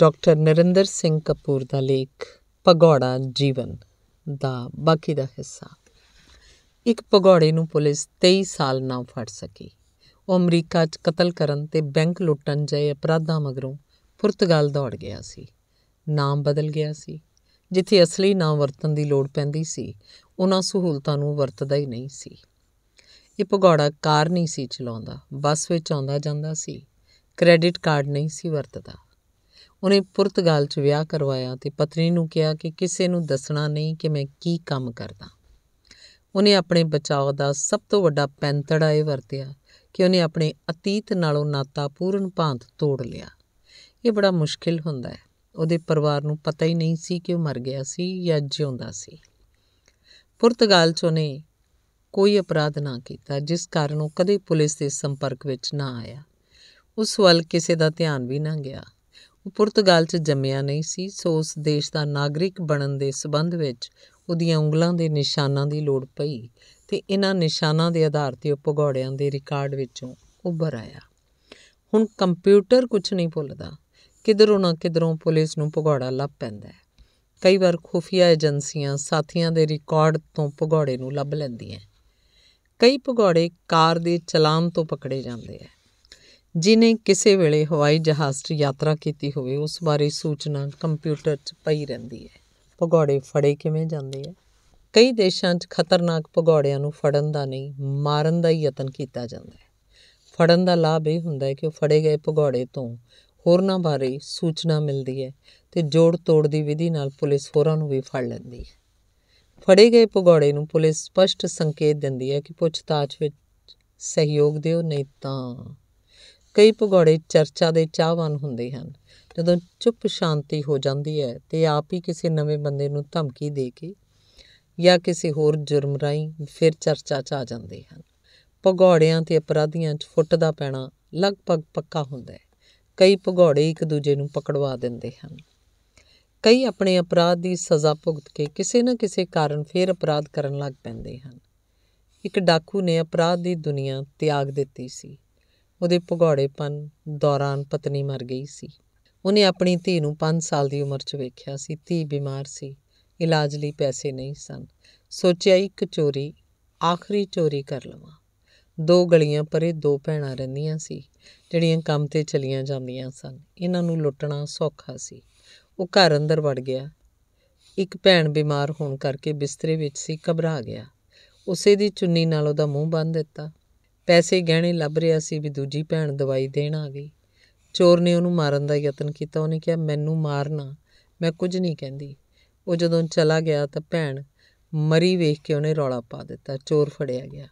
doctor Narinder Singh Kapoor ਦਾ ਲੇਖ pagoda ਜੀਵਨ ਦਾ ਬਾਕੀ ਦਾ ਹਿੱਸਾ ਇੱਕ ਪਗੋੜੇ ਨੂੰ ਪੁਲਿਸ 23 ਸਾਲ ਨਾ ਫੜ ਸਕੀ ਉਹ ਅਮਰੀਕਾ 'ਚ ਕਤਲ ਕਰਨ ਤੇ ਬੈਂਕ ਲੁੱਟਣ ਜਏ ਅਪਰਾਧਾਂ ਮਗਰੋਂ ਪੁਰਤਗਾਲ ਦੌੜ ਗਿਆ ਸੀ ਨਾਮ ਬਦਲ ਗਿਆ ਸੀ ਜਿੱਥੇ ਅਸਲੀ ਨਾਮ ਵਰਤਣ ਦੀ ਲੋੜ ਪੈਂਦੀ ਸੀ ਉਹਨਾਂ ਸਹੂਲਤਾਂ ਨੂੰ ਵਰਤਦਾ ਹੀ ਨਹੀਂ ਸੀ ਇਹ ਪਗੋੜਾ ਕਾਰ ਨਹੀਂ ਸੀ ਚਲਾਉਂਦਾ ਬੱਸ ਵਿੱਚ ਆਉਂਦਾ ਜਾਂਦਾ ਸੀ ਕ੍ਰੈਡਿਟ ਕਾਰਡ ਨਹੀਂ ਸੀ ਵਰਤਦਾ ਉਹਨੇ ਪੁਰਤਗਾਲ 'ਚ ਵਿਆਹ ਕਰਵਾਇਆ ਤੇ ਪਤਨੀ ਨੂੰ ਕਿਹਾ ਕਿ ਕਿਸੇ ਨੂੰ ਦੱਸਣਾ ਨਹੀਂ ਕਿ ਮੈਂ ਕੀ ਕੰਮ ਕਰਦਾ ਉਹਨੇ ਆਪਣੇ ਬਚਾਅ ਦਾ ਸਭ ਤੋਂ ਵੱਡਾ ਪੈਂਤੜਾ ਇਹ ਵਰਤਿਆ ਕਿ ਉਹਨੇ ਆਪਣੇ ਅਤੀਤ ਨਾਲੋਂ ਨਾਤਾ ਪੂਰਨ ਭਾਂਤ ਤੋੜ ਲਿਆ ਇਹ ਬੜਾ ਮੁਸ਼ਕਿਲ ਹੁੰਦਾ ਹੈ ਉਹਦੇ ਪਰਿਵਾਰ ਨੂੰ ਪਤਾ ਹੀ ਨਹੀਂ ਸੀ ਕਿ ਉਹ ਮਰ ਗਿਆ ਸੀ ਜਾਂ ਜਿਉਂਦਾ ਸੀ ਪੁਰਤਗਾਲ 'ਚ ਉਹਨੇ ਕੋਈ ਅਪਰਾਧ ਨਾ ਕੀਤਾ ਜਿਸ ਕਾਰਨ ਉਹ ਕਦੇ ਪੁਲਿਸ ਦੇ ਸੰਪਰਕ ਵਿੱਚ ਨਾ ਆਇਆ ਉਸ ਵੱਲ ਕਿਸੇ ਦਾ ਧਿਆਨ ਵੀ ਨਾ ਗਿਆ ਉਹ ਪੁਰਤਗਾਲ 'ਚ ਜੰਮਿਆ ਨਹੀਂ ਸੀ ਸੋ ਉਸ ਦੇਸ਼ ਦਾ ਨਾਗਰਿਕ ਬਣਨ ਦੇ ਸਬੰਧ ਵਿੱਚ ਉਹਦੀਆਂ ਉਂਗਲਾਂ ਦੇ ਨਿਸ਼ਾਨਾਂ ਦੀ ਲੋੜ ਪਈ ਤੇ ਇਹਨਾਂ ਨਿਸ਼ਾਨਾਂ ਦੇ ਆਧਾਰ ਤੇ ਉਹ ਭਗੌੜਿਆਂ ਦੇ ਰਿਕਾਰਡ ਵਿੱਚੋਂ ਉੱਭਰ ਆਇਆ ਹੁਣ ਕੰਪਿਊਟਰ ਕੁਝ ਨਹੀਂ ਭੁੱਲਦਾ ਕਿਧਰੋਂ ਨਾ ਕਿਧਰੋਂ ਪੁਲਿਸ ਨੂੰ ਭਗੌੜਾ ਲੱਭ ਪੈਂਦਾ ਹੈ ਕਈ ਵਾਰ ਖੁਫੀਆ ਏਜੰਸੀਆਂ ਸਾਥੀਆਂ ਦੇ ਰਿਕਾਰਡ ਤੋਂ ਭਗੌੜੇ ਨੂੰ ਲੱਭ ਲੈਂਦੀਆਂ ਕਈ ਭਗੌੜੇ ਕਾਰ ਦੇ ਚਲਾਨ ਤੋਂ ਪਕੜੇ ਜਾਂਦੇ ਆ ਜਿਨੇ ਕਿਸੇ ਵੇਲੇ ਹਵਾਈ ਜਹਾਜ਼ 'ਚ ਯਾਤਰਾ ਕੀਤੀ ਹੋਵੇ ਉਸ ਬਾਰੇ ਸੂਚਨਾ ਕੰਪਿਊਟਰ 'ਚ ਪਈ ਰਹਿੰਦੀ ਹੈ ਭਗੌੜੇ ਫੜੇ ਕਿਵੇਂ ਜਾਂਦੇ ਆ ਕਈ ਦੇਸ਼ਾਂ 'ਚ ਖਤਰਨਾਕ ਭਗੌੜਿਆਂ ਨੂੰ ਫੜਨ ਦਾ ਨਹੀਂ ਮਾਰਨ ਦਾ ਹੀ ਯਤਨ ਕੀਤਾ ਜਾਂਦਾ ਹੈ ਫੜਨ ਦਾ ਲਾਭ ਇਹ ਹੁੰਦਾ ਹੈ ਕਿ ਉਹ ਫੜੇ ਗਏ ਭਗੌੜੇ ਤੋਂ ਹੋਰਨਾਂ ਬਾਰੇ ਸੂਚਨਾ ਮਿਲਦੀ ਹੈ ਤੇ ਜੋੜ ਤੋੜ ਦੀ ਵਿਧੀ ਨਾਲ ਪੁਲਿਸ ਹੋਰਾਂ ਨੂੰ ਵੀ ਫੜ ਲੈਂਦੀ ਹੈ ਫੜੇ ਗਏ ਭਗੌੜੇ ਨੂੰ ਪੁਲਿਸ ਸਪਸ਼ਟ ਸੰਕੇਤ ਦਿੰਦੀ ਹੈ ਕਿ ਪੁੱਛਤਾਛ ਵਿੱਚ ਸਹਿਯੋਗ ਦਿਓ ਨਹੀਂ ਤਾਂ ਕਈ ਪਗੋੜੇ ਚਰਚਾ ਦੇ ਚਾਹਵਾਨ ਹੁੰਦੇ ਹਨ ਜਦੋਂ ਚੁੱਪ ਸ਼ਾਂਤੀ ਹੋ ਜਾਂਦੀ ਹੈ ਤੇ ਆਪ ਹੀ ਕਿਸੇ ਨਵੇਂ ਬੰਦੇ ਨੂੰ ਧਮਕੀ ਦੇ ਕੇ ਜਾਂ ਕਿਸੇ ਹੋਰ ਜੁਰਮ ਰਾਹੀਂ ਫਿਰ ਚਰਚਾ 'ਚ ਆ ਜਾਂਦੇ ਹਨ ਪਗੋੜਿਆਂ ਤੇ ਅਪਰਾਧੀਆਂ 'ਚ ਫੁੱਟ ਦਾ ਪੈਣਾ ਲਗਭਗ ਪੱਕਾ ਹੁੰਦਾ ਹੈ ਕਈ ਪਗੋੜੇ ਇੱਕ ਦੂਜੇ ਨੂੰ ਪਕੜਵਾ ਦਿੰਦੇ ਹਨ ਕਈ ਆਪਣੇ ਅਪਰਾਧ ਦੀ ਸਜ਼ਾ ਭੁਗਤ ਕੇ ਕਿਸੇ ਨਾ ਕਿਸੇ ਕਾਰਨ ਫਿਰ ਅਪਰਾਧ ਕਰਨ ਲੱਗ ਪੈਂਦੇ ਹਨ ਇੱਕ ਡਾਕੂ ਨੇ ਅਪਰਾਧ ਦੀ ਦੁਨੀਆ ਤਿਆਗ ਦਿੱਤੀ ਸੀ ਉਹਦੇ ਭਗੌੜੇਪਨ ਦੌਰਾਨ ਪਤਨੀ ਮਰ ਗਈ ਸੀ ਉਹਨੇ ਆਪਣੀ ਧੀ ਨੂੰ 5 ਸਾਲ ਦੀ ਉਮਰ 'ਚ ਵੇਖਿਆ ਸੀ ਧੀ ਬਿਮਾਰ ਸੀ ਇਲਾਜ ਲਈ ਪੈਸੇ ਨਹੀਂ ਸਨ ਸੋਚਿਆ ਇੱਕ ਚੋਰੀ ਆਖਰੀ ਚੋਰੀ ਕਰ ਲਵਾਂ ਦੋ ਗਲੀਆਂ ਪਰੇ ਦੋ ਭੈਣਾਂ ਰਹਿੰਦੀਆਂ ਸੀ ਜਿਹੜੀਆਂ ਕੰਮ ਤੇ ਚਲੀਆਂ ਜਾਂਦੀਆਂ ਸਨ ਇਹਨਾਂ ਨੂੰ ਲੁੱਟਣਾ ਸੌਖਾ ਸੀ ਉਹ ਘਰ ਅੰਦਰ ਵੜ ਗਿਆ ਇੱਕ ਭੈਣ ਬਿਮਾਰ ਹੋਣ ਕਰਕੇ ਬਿਸਤਰੇ ਵਿੱਚ ਸੀ ਘਬਰਾ ਗਿਆ ਉਸੇ ਦੀ ਚੁੰਨੀ ਨਾਲ ਉਹਦਾ ਮੂੰਹ ਬੰਨ ਦਿੱਤਾ ਪੈਸੇ ਗਹਿਣੇ ਲੱਭ ਰਿਆ ਸੀ ਵੀ ਦੂਜੀ ਭੈਣ ਦਵਾਈ ਦੇਣ ਆ ਗਈ ਚੋਰ ਨੇ ਉਹਨੂੰ ਮਾਰਨ ਦਾ ਯਤਨ ਕੀਤਾ ਉਹਨੇ ਕਿਹਾ ਮੈਨੂੰ ਮਾਰਨਾ ਮੈਂ ਕੁਝ ਨਹੀਂ ਕਹਿੰਦੀ ਉਹ ਜਦੋਂ ਚਲਾ ਗਿਆ ਤਾਂ ਭੈਣ ਮਰੀ ਵੇਖ ਕੇ ਉਹਨੇ ਰੌਲਾ ਪਾ ਦਿੱਤਾ ਚੋਰ ਫੜਿਆ ਗਿਆ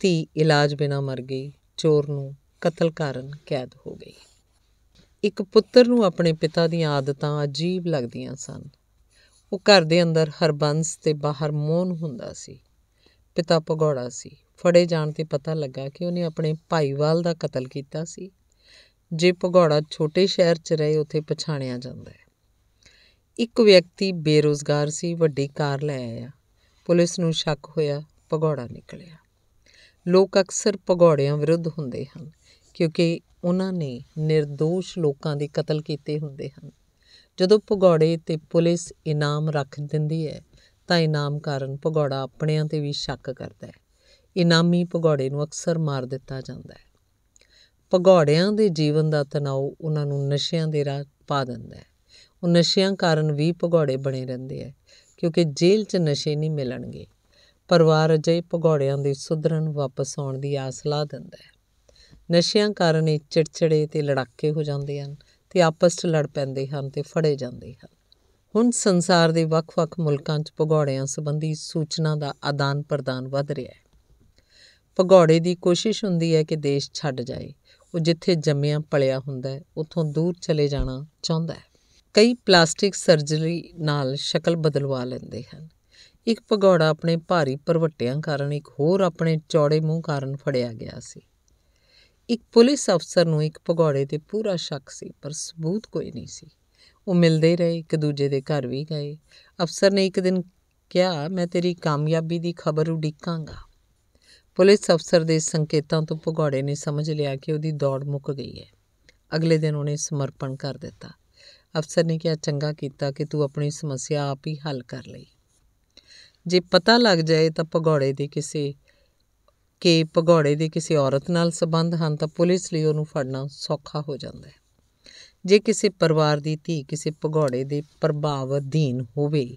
ਧੀ ਇਲਾਜ ਬਿਨਾ ਮਰ ਗਈ ਚੋਰ ਨੂੰ ਕਤਲ ਕਾਰਨ ਕੈਦ ਹੋ ਗਈ ਇੱਕ ਪੁੱਤਰ ਨੂੰ ਆਪਣੇ ਪਿਤਾ ਦੀਆਂ ਆਦਤਾਂ ਅਜੀਬ ਲੱਗਦੀਆਂ ਸਨ ਉਹ ਘਰ ਦੇ ਅੰਦਰ ਹਰਬੰਸ ਤੇ ਬਾਹਰ ਮੋਨ ਹੁੰਦਾ ਸੀ ਪਿਤਾ ਪਗੋੜਾ ਸੀ ਫੜੇ ਜਾਣ ਤੇ ਪਤਾ ਲੱਗਾ ਕਿ ਉਹਨੇ ਆਪਣੇ ਭਾਈਵਾਲ ਦਾ ਕਤਲ ਕੀਤਾ ਸੀ ਜੇ ਭਗੌੜਾ ਛੋਟੇ ਸ਼ਹਿਰ 'ਚ ਰਹੇ ਉੱਥੇ ਪਛਾਣਿਆ ਜਾਂਦਾ ਹੈ ਇੱਕ ਵਿਅਕਤੀ ਬੇਰੋਜ਼ਗਾਰ ਸੀ ਵੱਡੀ ਕਾਰ ਲੈ ਆਇਆ ਪੁਲਿਸ ਨੂੰ ਸ਼ੱਕ ਹੋਇਆ ਭਗੌੜਾ ਨਿਕਲਿਆ ਲੋਕ ਅਕਸਰ ਭਗੌੜਿਆਂ ਵਿਰੁੱਧ ਹੁੰਦੇ ਹਨ ਕਿਉਂਕਿ ਉਹਨਾਂ ਨੇ નિર્ਦੋਸ਼ ਲੋਕਾਂ ਦੇ ਕਤਲ ਕੀਤੇ ਹੁੰਦੇ ਹਨ ਜਦੋਂ ਭਗੌੜੇ ਤੇ ਪੁਲਿਸ ਇਨਾਮ ਰੱਖ ਦਿੰਦੀ ਹੈ ਤਾਂ ਇਨਾਮ ਕਾਰਨ ਭਗੌੜਾ ਆਪਣਿਆਂ ਤੇ ਵੀ ਸ਼ੱਕ ਕਰਦਾ ਹੈ ਇਨਾਮੀ ਭਗੌੜੇ ਨੂੰ ਅਕਸਰ ਮਾਰ ਦਿੱਤਾ ਜਾਂਦਾ ਹੈ ਭਗੌੜਿਆਂ ਦੇ ਜੀਵਨ ਦਾ ਤਣਾਅ ਉਹਨਾਂ ਨੂੰ ਨਸ਼ਿਆਂ ਦੇ ਰਾਹ ਪਾ ਦਿੰਦਾ ਹੈ ਉਹ ਨਸ਼ਿਆਂ ਕਾਰਨ ਵੀ ਭਗੌੜੇ ਬਣੇ ਰਹਿੰਦੇ ਹੈ ਕਿਉਂਕਿ ਜੇਲ੍ਹ 'ਚ ਨਸ਼ੇ ਨਹੀਂ ਮਿਲਣਗੇ ਪਰਿਵਾਰ ਅਜੇ ਭਗੌੜਿਆਂ ਦੇ ਸੁਧਰਨ ਵਾਪਸ ਆਉਣ ਦੀ ਆਸ ਲਾ ਦਿੰਦਾ ਹੈ ਨਸ਼ਿਆਂ ਕਾਰਨ ਇਹ ਚਿੜਚਿੜੇ ਤੇ ਲੜਾਕੇ ਹੋ ਜਾਂਦੇ ਹਨ ਤੇ ਆਪਸ 'ਚ ਲੜ ਪੈਂਦੇ ਹਨ ਤੇ ਫੜੇ ਜਾਂਦੇ ਹਨ ਹੁਣ ਸੰਸਾਰ ਦੇ ਵੱਖ-ਵੱਖ ਮੁਲਕਾਂ 'ਚ ਭਗੌੜਿਆਂ ਸੰਬੰਧੀ ਸੂਚਨਾ ਦਾ ਆਦਾਨ-ਪ੍ਰਦਾਨ ਵਧ ਰਿਹਾ ਹੈ ਭਗੌੜੇ ਦੀ ਕੋਸ਼ਿਸ਼ ਹੁੰਦੀ ਹੈ ਕਿ ਦੇਸ਼ ਛੱਡ ਜਾਏ ਉਹ ਜਿੱਥੇ ਜੰਮਿਆ ਪਲਿਆ ਹੁੰਦਾ ਹੈ ਉੱਥੋਂ ਦੂਰ ਚਲੇ ਜਾਣਾ ਚਾਹੁੰਦਾ ਹੈ ਕਈ ਪਲਾਸਟਿਕ ਸਰਜਰੀ ਨਾਲ ਸ਼ਕਲ ਬਦਲਵਾ ਲੈਂਦੇ ਹਨ ਇੱਕ ਭਗੌੜਾ ਆਪਣੇ ਭਾਰੀ ਪਰਵਟਿਆਂ ਕਾਰਨ ਇੱਕ ਹੋਰ ਆਪਣੇ ਚੌੜੇ ਮੂੰਹ ਕਾਰਨ ਫੜਿਆ ਗਿਆ ਸੀ ਇੱਕ ਪੁਲਿਸ ਅਫਸਰ ਨੂੰ ਇੱਕ ਭਗੌੜੇ ਤੇ ਪੂਰਾ ਸ਼ੱਕ ਸੀ ਪਰ ਸਬੂਤ ਕੋਈ ਨਹੀਂ ਸੀ ਉਹ ਮਿਲਦੇ ਰਹੇ ਇੱਕ ਦੂਜੇ ਦੇ ਘਰ ਵੀ ਗਏ ਅਫਸਰ ਨੇ ਇੱਕ ਦਿਨ ਕਿਹਾ ਮੈਂ ਤੇਰੀ ਕਾਮਯਾਬੀ ਦੀ ਖਬਰ ਉਡੀਕਾਂਗਾ ਪੁਲਿਸ ਅਫਸਰ ਦੇ ਸੰਕੇਤਾਂ ਤੋਂ ਭਗੌੜੇ ਨੇ ਸਮਝ ਲਿਆ ਕਿ ਉਹਦੀ ਦੌੜ ਮੁੱਕ ਗਈ ਹੈ ਅਗਲੇ ਦਿਨ ਉਹਨੇ ਸਮਰਪਣ ਕਰ ਦਿੱਤਾ ਅਫਸਰ ਨੇ ਕਿਹਾ ਚੰਗਾ ਕੀਤਾ ਕਿ ਤੂੰ ਆਪਣੀ ਸਮੱਸਿਆ ਆਪ ਹੀ ਹੱਲ ਕਰ ਲਈ ਜੇ ਪਤਾ ਲੱਗ ਜਾਏ ਤਾਂ ਭਗੌੜੇ ਦੇ ਕਿਸੇ ਕਿ ਭਗੌੜੇ ਦੇ ਕਿਸੇ ਔਰਤ ਨਾਲ ਸੰਬੰਧ ਹਨ ਤਾਂ ਪੁਲਿਸ ਲਈ ਉਹਨੂੰ ਫੜਨਾ ਸੌਖਾ ਹੋ ਜਾਂਦਾ ਹੈ ਜੇ ਕਿਸੇ ਪਰਿਵਾਰ ਦੀ ਧੀ ਕਿਸੇ ਭਗੌੜੇ ਦੇ ਪ੍ਰਭਾਵ ਅਧੀਨ ਹੋਵੇ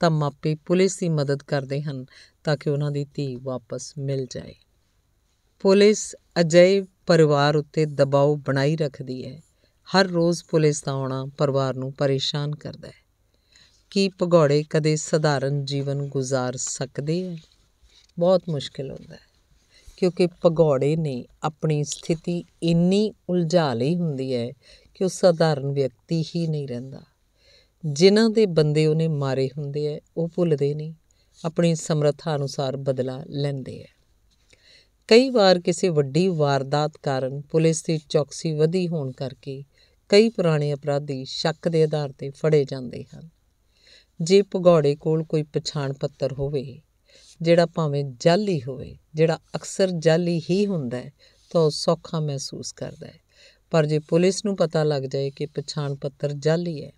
ਤਾਂ ਮਾਪੇ ਪੁਲਿਸ ਦੀ ਮਦਦ ਕਰਦੇ ਹਨ ਤਾਂ ਕਿ ਉਹਨਾਂ ਦੀ ਧੀ ਵਾਪਸ ਮਿਲ ਜਾਏ ਪੁਲਿਸ ਅਜੇ ਪਰਿਵਾਰ ਉੱਤੇ ਦਬਾਅ ਬਣਾਈ ਰੱਖਦੀ ਹੈ ਹਰ ਰੋਜ਼ ਪੁਲਿਸ ਦਾ ਆਉਣਾ ਪਰਿਵਾਰ ਨੂੰ ਪਰੇਸ਼ਾਨ ਕਰਦਾ ਹੈ ਕੀ ਭਗੌੜੇ ਕਦੇ ਸਧਾਰਨ ਜੀਵਨ ਗੁਜ਼ਾਰ ਸਕਦੇ ਹੈ ਬਹੁਤ ਮੁਸ਼ਕਿਲ ਹੁੰਦਾ ਹੈ ਕਿਉਂਕਿ ਭਗੌੜੇ ਨੇ ਆਪਣੀ ਸਥਿਤੀ ਇੰਨੀ ਉਲਝਾ ਲਈ ਹੁੰਦੀ ਹੈ ਕਿ ਉਹ ਸਧਾਰਨ ਵਿਅਕਤੀ ਹੀ ਨਹੀਂ ਰਹਿੰਦਾ ਜਿਨ੍ਹਾਂ ਦੇ ਬੰਦੇ ਉਹਨੇ ਮਾਰੇ ਹੁੰਦੇ ਐ ਉਹ ਭੁੱਲਦੇ ਨਹੀਂ ਆਪਣੀ ਸਮਰੱਥਾ ਅਨੁਸਾਰ ਬਦਲਾ ਲੈਂਦੇ ਹੈ ਕਈ ਵਾਰ ਕਿਸੇ ਵੱਡੀ ਵਾਰਦਾਤ ਕਾਰਨ ਪੁਲਿਸ ਦੀ ਚੌਕਸੀ ਵਧੀ ਹੋਣ ਕਰਕੇ ਕਈ ਪੁਰਾਣੇ ਅਪਰਾਧੀ ਸ਼ੱਕ ਦੇ ਆਧਾਰ ਤੇ ਫੜੇ ਜਾਂਦੇ ਹਨ ਜੇ ਪਗੌੜੇ ਕੋਲ ਕੋਈ ਪਛਾਣ ਪੱਤਰ ਹੋਵੇ ਜਿਹੜਾ ਭਾਵੇਂ ਜਾਲੀ ਹੋਵੇ ਜਿਹੜਾ ਅਕਸਰ ਜਾਲੀ ਹੀ ਹੁੰਦਾ ਹੈ ਤਾਂ ਉਹ ਸੌਖਾ ਮਹਿਸੂਸ ਕਰਦਾ ਹੈ ਪਰ ਜੇ ਪੁਲਿਸ ਨੂੰ ਪਤਾ ਲੱਗ ਜਾਏ ਕਿ ਪਛਾਣ ਪੱਤਰ ਜਾਲੀ ਹੈ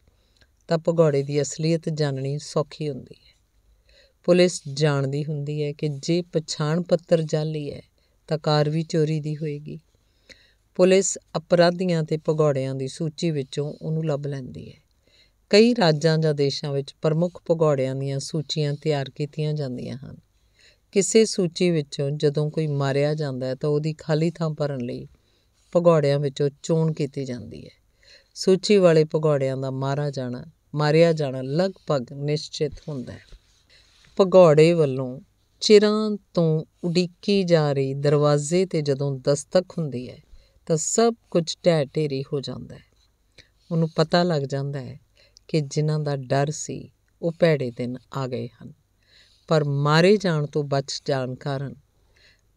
ਤਾਂ ਪਗੌੜੇ ਦੀ ਅਸਲੀਅਤ ਜਾਣਨੀ ਸੌਖੀ ਹੁੰਦੀ ਹੈ ਪੁਲਿਸ ਜਾਣਦੀ ਹੁੰਦੀ ਹੈ ਕਿ ਜੇ ਪਛਾਣ ਪੱਤਰ ਜਾਲੀ ਹੈ ਤਾਂ ਕਾਰ ਵੀ ਚੋਰੀ ਦੀ ਹੋਏਗੀ ਪੁਲਿਸ ਅਪਰਾਧੀਆਂ ਤੇ ਭਗੌੜਿਆਂ ਦੀ ਸੂਚੀ ਵਿੱਚੋਂ ਉਹਨੂੰ ਲੱਭ ਲੈਂਦੀ ਹੈ ਕਈ ਰਾਜਾਂ ਜਾਂ ਦੇਸ਼ਾਂ ਵਿੱਚ ਪ੍ਰਮੁੱਖ ਭਗੌੜਿਆਂ ਦੀਆਂ ਸੂਚੀਆਂ ਤਿਆਰ ਕੀਤੀਆਂ ਜਾਂਦੀਆਂ ਹਨ ਕਿਸੇ ਸੂਚੀ ਵਿੱਚੋਂ ਜਦੋਂ ਕੋਈ ਮਾਰਿਆ ਜਾਂਦਾ ਹੈ ਤਾਂ ਉਹਦੀ ਖਾਲੀ ਥਾਂ ਭਰਨ ਲਈ ਭਗੌੜਿਆਂ ਵਿੱਚੋਂ ਚੋਣ ਕੀਤੀ ਜਾਂਦੀ ਹੈ ਸੂਚੀ ਵਾਲੇ ਭਗੌੜਿਆਂ ਦਾ ਮਾਰਾ ਜਾਣਾ ਮਾਰਿਆ ਜਾਣਾ ਲਗਭਗ ਨਿਸ਼ਚਿਤ ਹੁੰਦਾ ਹੈ ਭਗੌੜੇ ਵੱਲੋਂ ਚਿਰਾਂ ਤੋਂ ਉਡੀਕੀ ਜਾ ਰਹੀ ਦਰਵਾਜ਼ੇ 'ਤੇ ਜਦੋਂ ਦਸਤਕ ਹੁੰਦੀ ਹੈ ਤਾਂ ਸਭ ਕੁਝ ਢਹਿ ਢੇਰੀ ਹੋ ਜਾਂਦਾ ਹੈ ਉਹਨੂੰ ਪਤਾ ਲੱਗ ਜਾਂਦਾ ਹੈ ਕਿ ਜਿਨ੍ਹਾਂ ਦਾ ਡਰ ਸੀ ਉਹ ਭੈੜੇ ਦਿਨ ਆ ਗਏ ਹਨ ਪਰ ਮਾਰੇ ਜਾਣ ਤੋਂ ਬਚ ਜਾਣ ਕਾਰਨ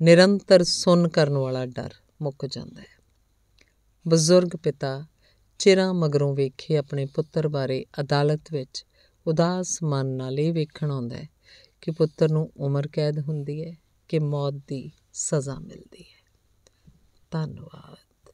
ਨਿਰੰਤਰ ਸੁਣ ਕਰਨ ਵਾਲਾ ਡਰ ਮੁੱਕ ਜਾਂਦਾ ਹੈ ਬਜ਼ੁਰਗ ਪਿਤਾ ਚਿਰਾਂ ਮਗਰੋਂ ਵੇਖੇ ਆਪਣੇ ਪੁੱਤਰ ਬਾਰੇ ਅਦਾਲਤ ਵਿੱਚ ਉਦਾਸ ਮਨ ਨਾਲ ਇਹ ਵੇਖਣ ਆਉਂਦਾ ਹੈ ਕਿ ਪੁੱਤਰ ਨੂੰ ਉਮਰ ਕੈਦ ਹੁੰਦੀ ਹੈ ਕਿ ਮੌਤ ਦੀ ਸਜ਼ਾ ਮਿਲਦੀ ਹੈ ਧੰਨਵਾਦ